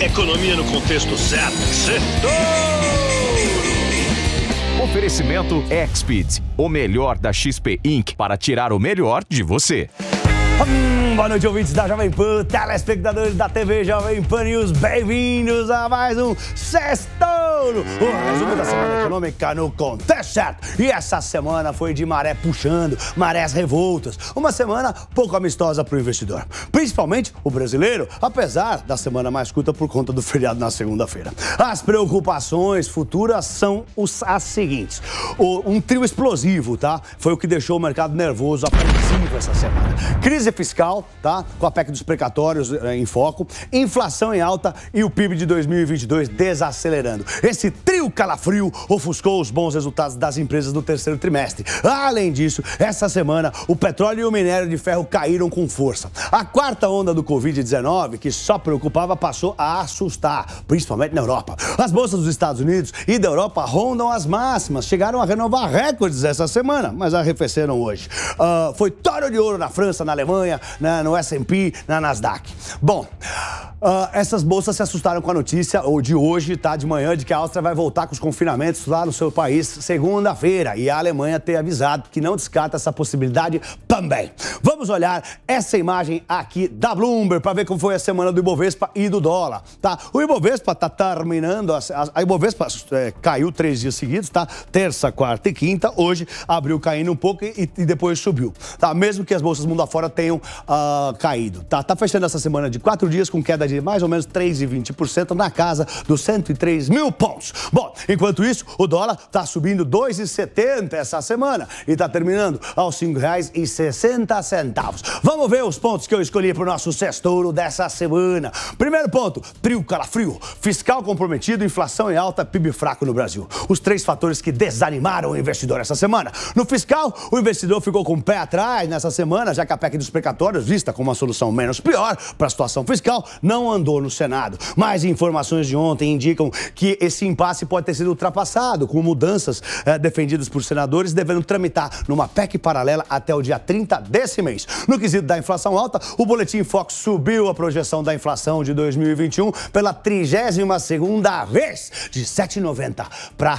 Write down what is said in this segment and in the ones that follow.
Economia no contexto certo. Setor! Oferecimento XPIT, o melhor da XP Inc. para tirar o melhor de você. Hum, boa noite, ouvintes da Jovem Pan, telespectadores da TV Jovem Pan News. Bem-vindos a mais um Sextou! Paulo. O resumo da semana econômica no Contest Certo. E essa semana foi de maré puxando, marés revoltas. Uma semana pouco amistosa para o investidor. Principalmente o brasileiro, apesar da semana mais curta por conta do feriado na segunda-feira. As preocupações futuras são os, as seguintes. O, um trio explosivo, tá? Foi o que deixou o mercado nervoso, apreensivo essa semana. Crise fiscal, tá? Com a PEC dos precatórios eh, em foco, inflação em alta e o PIB de 2022 desacelerando. Esse trio calafrio ofuscou os bons resultados das empresas do terceiro trimestre. Além disso, essa semana, o petróleo e o minério de ferro caíram com força. A quarta onda do Covid-19, que só preocupava, passou a assustar, principalmente na Europa. As bolsas dos Estados Unidos e da Europa rondam as máximas, chegaram a renovar recordes essa semana, mas arrefeceram hoje. Uh, foi toro de ouro na França, na Alemanha, na, no S&P, na Nasdaq. Bom, Uh, essas bolsas se assustaram com a notícia ou de hoje, tá? De manhã, de que a Áustria vai voltar com os confinamentos lá no seu país segunda-feira. E a Alemanha tem avisado que não descarta essa possibilidade também. Vamos olhar essa imagem aqui da Bloomberg para ver como foi a semana do Ibovespa e do dólar, tá? O Ibovespa tá terminando. A, a Ibovespa é, caiu três dias seguidos, tá? Terça, quarta e quinta. Hoje abriu caindo um pouco e, e depois subiu, tá? Mesmo que as bolsas mundo afora tenham uh, caído, tá? Tá fechando essa semana de quatro dias com queda de de mais ou menos 3,20% na casa dos 103 mil pontos. Bom, enquanto isso, o dólar está subindo 2,70 essa semana e está terminando aos R$ 5,60. Vamos ver os pontos que eu escolhi para o nosso sextouro dessa semana. Primeiro ponto, trio calafrio, fiscal comprometido, inflação em alta, PIB fraco no Brasil. Os três fatores que desanimaram o investidor essa semana. No fiscal, o investidor ficou com o pé atrás nessa semana, já que a PEC dos precatórios, vista como uma solução menos pior para a situação fiscal, não não andou no Senado. Mais informações de ontem indicam que esse impasse pode ter sido ultrapassado, com mudanças eh, defendidas por senadores devendo tramitar numa PEC paralela até o dia 30 desse mês. No quesito da inflação alta, o Boletim Fox subiu a projeção da inflação de 2021 pela 32 vez, de 7,90 para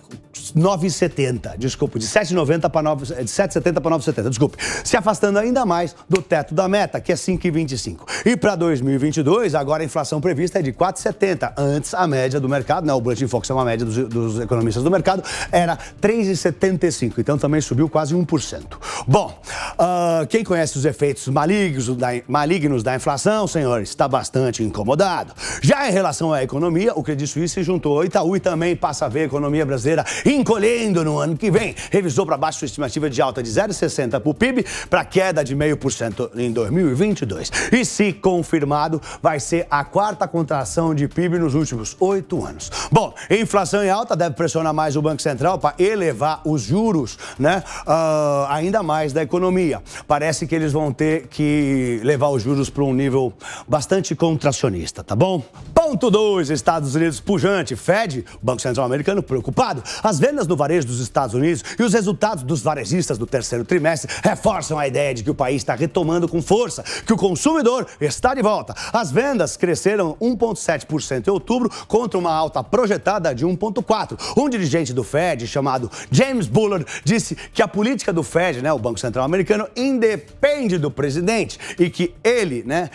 uh, 9,70, desculpa, de 7,90 para 9,70 de 7,70 para 9,70, desculpe, se afastando ainda mais do teto da meta, que é 5,25. E para 2022, agora a inflação prevista é de 4,70. Antes, a média do mercado, né, o Boletim Fox é uma média dos, dos economistas do mercado, era 3,75. Então também subiu quase 1%. Bom, uh, quem conhece os efeitos malignos da, malignos da inflação, senhores, está bastante incomodado. Já em relação à economia, o Credit Suisse se juntou ao Itaú e também passa a ver a economia brasileira encolhendo no ano que vem. Revisou para baixo sua estimativa de alta de 0,60 para o PIB, para queda de 0,5% em 2022. E se com confirmado, vai ser a quarta contração de PIB nos últimos oito anos. Bom, inflação em alta deve pressionar mais o Banco Central para elevar os juros, né? Uh, ainda mais da economia. Parece que eles vão ter que levar os juros para um nível bastante contracionista, tá bom? Ponto 2. Estados Unidos pujante. Fed, o Banco Central Americano, preocupado. As vendas no varejo dos Estados Unidos e os resultados dos varejistas do terceiro trimestre reforçam a ideia de que o país está retomando com força, que o consumidor está de volta. As vendas cresceram 1,7% em outubro contra uma alta projetada de 1,4%. Um dirigente do Fed, chamado James Bullard, disse que a política do Fed, né, o Banco Central Americano, independe do presidente e que ele, né,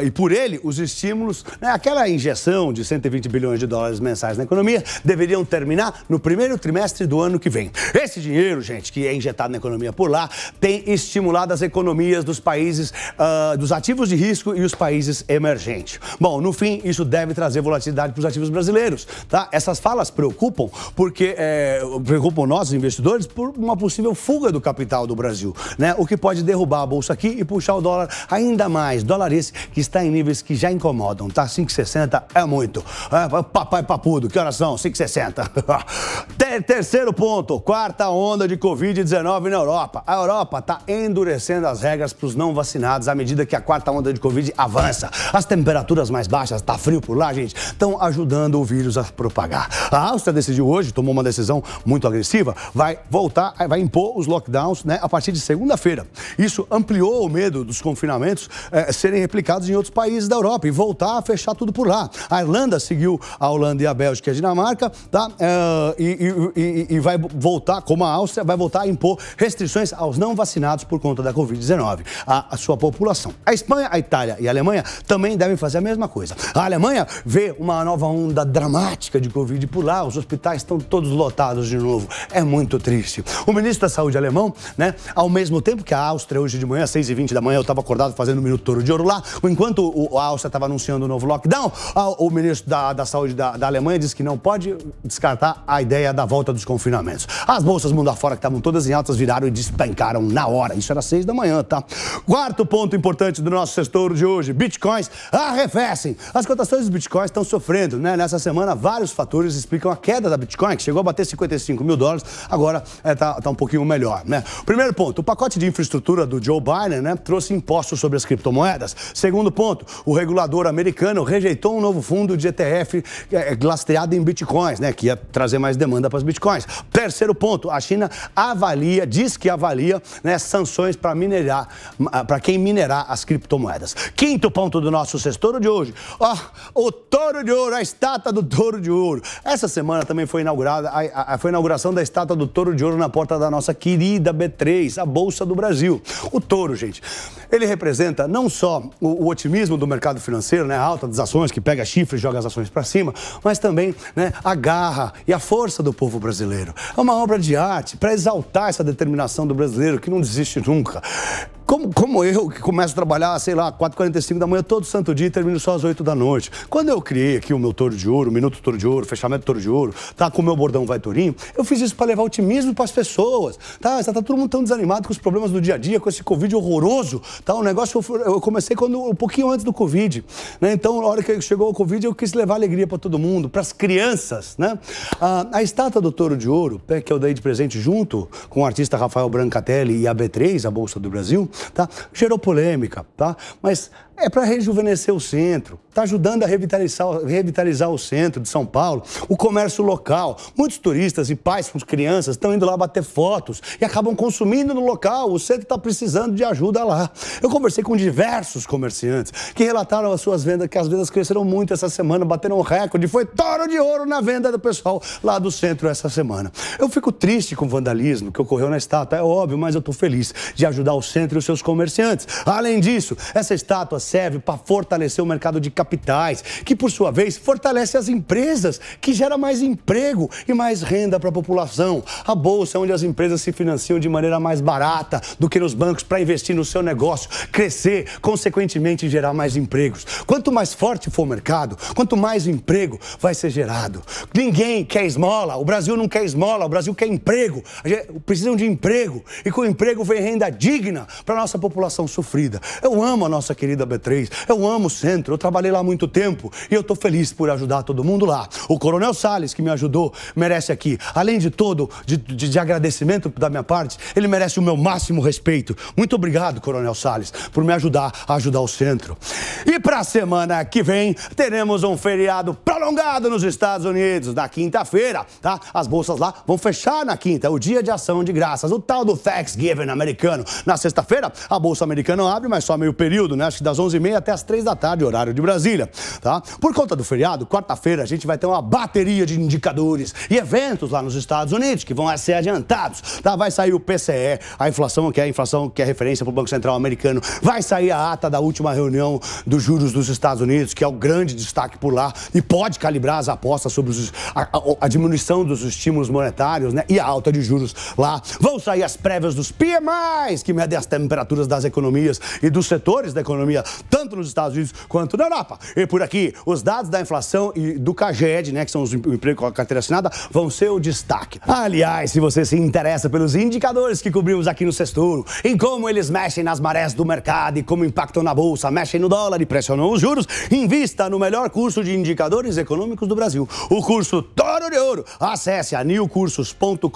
uh, e por ele, os estímulos, né, aquela injeção injeção de 120 bilhões de dólares mensais na economia deveriam terminar no primeiro trimestre do ano que vem. Esse dinheiro, gente, que é injetado na economia por lá, tem estimulado as economias dos países, uh, dos ativos de risco e os países emergentes. Bom, no fim, isso deve trazer volatilidade para os ativos brasileiros, tá? Essas falas preocupam porque é, preocupam nós, investidores, por uma possível fuga do capital do Brasil, né? O que pode derrubar a bolsa aqui e puxar o dólar ainda mais. Dólar esse que está em níveis que já incomodam, tá? 5,60 é muito. É, papai Papudo, que horas são? 5h60. Terceiro ponto, quarta onda de Covid-19 na Europa. A Europa está endurecendo as regras para os não vacinados à medida que a quarta onda de Covid avança. As temperaturas mais baixas, está frio por lá, gente, estão ajudando o vírus a propagar. A Áustria decidiu hoje, tomou uma decisão muito agressiva, vai voltar, eh, vai impor os lockdowns né, a partir de segunda-feira. Isso ampliou o medo dos confinamentos eh, serem replicados em outros países da Europa e voltar a fechar tudo por lá. A Irlanda seguiu a Holanda e a Bélgica e a Dinamarca, tá? Eh, e, e e, e, vai voltar, como a Áustria, vai voltar a impor restrições aos não vacinados por conta da Covid-19 a sua população. A Espanha, a Itália e a Alemanha também devem fazer a mesma coisa. A Alemanha vê uma nova onda dramática de Covid por lá, os hospitais estão todos lotados de novo. É muito triste. O ministro da Saúde alemão, né, ao mesmo tempo que a Áustria hoje de manhã, às 6h20 da manhã, eu estava acordado fazendo o um Minuto Touro de Ouro lá, enquanto o, a Áustria estava anunciando o novo lockdown, a, o ministro da, da Saúde da, da Alemanha disse que não pode descartar a ideia da volta dos confinamentos. As bolsas mundo afora que estavam todas em altas viraram e despencaram na hora. Isso era seis da manhã, tá? Quarto ponto importante do nosso setor de hoje: bitcoins arrefecem. As cotações dos bitcoins estão sofrendo, né? Nessa semana, vários fatores explicam a queda da Bitcoin, que chegou a bater 55 mil dólares, agora está é, tá um pouquinho melhor, né? Primeiro ponto: o pacote de infraestrutura do Joe Biden, né, trouxe impostos sobre as criptomoedas. Segundo ponto, o regulador americano rejeitou um novo fundo de ETF é, é, lastreado em bitcoins, né, que ia trazer mais demanda para os bitcoins. Terceiro ponto, a China avalia, diz que avalia né, sanções para minerar, para quem minerar as criptomoedas. Quinto ponto do nosso sextouro de hoje, ó, o touro de ouro, a estátua do touro de ouro. Essa semana também foi inaugurada, a, a, foi a inauguração da estátua do touro de ouro na porta da nossa querida B3, a Bolsa do Brasil. O touro, gente, ele representa não só o, o otimismo do mercado financeiro, né, a alta das ações que pega chifre e joga as ações para cima, mas também né, a garra e a força do povo povo brasileiro. É uma obra de arte para exaltar essa determinação do brasileiro que não desiste nunca. Como, como eu, que começo a trabalhar, sei lá, 4h45 da manhã todo santo dia e termino só às 8 da noite. Quando eu criei aqui o meu touro de ouro, o minuto touro de ouro, fechamento touro de ouro, tá com o meu bordão vai tourinho, eu fiz isso para levar otimismo para as pessoas, tá, tá? Tá todo mundo tão desanimado com os problemas do dia a dia, com esse Covid horroroso, tá? O negócio eu comecei quando um pouquinho antes do Covid, né? Então, na hora que chegou o Covid, eu quis levar alegria para todo mundo, para as crianças, né? Ah, a estátua Bolsa do Touro de Ouro, que eu dei de presente junto com o artista Rafael Brancatelli e a B3, a Bolsa do Brasil, tá? gerou polêmica, tá? mas é para rejuvenescer o centro, está ajudando a revitalizar, revitalizar o centro de São Paulo, o comércio local. Muitos turistas e pais com crianças estão indo lá bater fotos e acabam consumindo no local. O centro está precisando de ajuda lá. Eu conversei com diversos comerciantes que relataram as suas vendas, que as vendas cresceram muito essa semana, bateram um recorde. Foi toro de ouro na venda do pessoal lá do centro essa semana. Eu fico triste com o vandalismo que ocorreu na estátua, é óbvio, mas eu estou feliz de ajudar o centro e os seus comerciantes. Além disso, essa estátua serve para fortalecer o mercado de capitais, que por sua vez fortalece as empresas, que gera mais emprego e mais renda para a população. A bolsa é onde as empresas se financiam de maneira mais barata do que nos bancos para investir no seu negócio, crescer, consequentemente gerar mais empregos. Quanto mais forte for o mercado, quanto mais emprego vai ser gerado. Ninguém quer esmola, o Brasil não quer esmola, o Brasil quer emprego. Precisam de emprego e com emprego vem renda digna para nossa população sofrida. Eu amo a nossa querida Betânia. 3. Eu amo o centro, eu trabalhei lá há muito tempo e eu estou feliz por ajudar todo mundo lá. O Coronel Sales, que me ajudou, merece aqui, além de todo, de, de, de agradecimento da minha parte, ele merece o meu máximo respeito. Muito obrigado, Coronel Sales, por me ajudar a ajudar o centro. E para a semana que vem, teremos um feriado prolongado nos Estados Unidos, na quinta-feira, tá? As bolsas lá vão fechar na quinta, o dia de ação de graças, o tal do Thanksgiving americano. Na sexta-feira, a bolsa americana abre, mas só meio período, né? Acho que das 11 11h30 até as 3 da tarde, horário de Brasília, tá? Por conta do feriado, quarta-feira a gente vai ter uma bateria de indicadores e eventos lá nos Estados Unidos que vão ser adiantados, tá? Vai sair o PCE, a inflação, que é a inflação que é referência para o Banco Central americano, vai sair a ata da última reunião dos juros dos Estados Unidos, que é o grande destaque por lá e pode calibrar as apostas sobre os, a, a, a diminuição dos estímulos monetários, né? E a alta de juros lá. Vão sair as prévias dos PMIs, que medem as temperaturas das economias e dos setores da economia tanto nos Estados Unidos quanto na Europa. E por aqui, os dados da inflação e do CAGED, né, que são os empregos com a carteira assinada, vão ser o destaque. Aliás, se você se interessa pelos indicadores que cobrimos aqui no Sexturo, em como eles mexem nas marés do mercado e como impactam na bolsa, mexem no dólar e pressionam os juros, invista no melhor curso de indicadores econômicos do Brasil, o curso Toro de Ouro. Acesse a newcursos.com.br,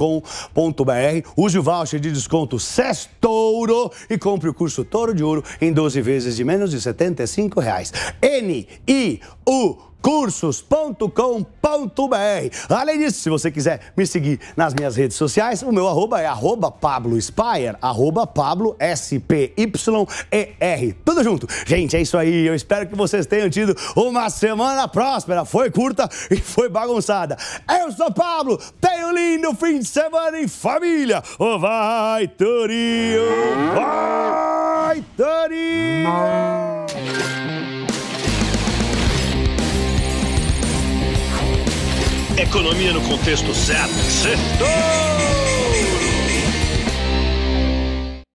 use o voucher de desconto Sestouro e compre o curso Toro de Ouro em 12 vezes de menos menos de cinco reais. N-I-U cursos.com.br. Além disso, se você quiser me seguir nas minhas redes sociais, o meu arroba é arroba Pablo Spire, arroba Pablo S-P-Y-E-R. Tudo junto. Gente, é isso aí. Eu espero que vocês tenham tido uma semana próspera. Foi curta e foi bagunçada. Eu sou Pablo. Tenha um lindo fim de semana em família. vai, Torinho! Vai! Caetani! Economia no contexto certo. Sextou!